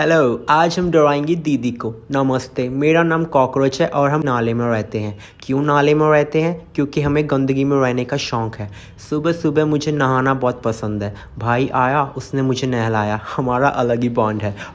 hello आज हम डराएंगे दीदी को नमस्ते मेरा नाम कॉकरोच है और हम नाले में रहते हैं क्यों नाले में रहते हैं क्योंकि हमें गंदगी में रहने का शौक़ है सुबह सुबह मुझे नहाना बहुत पसंद है भाई आया उसने मुझे नहलाया हमारा अलग ही बॉन्ड है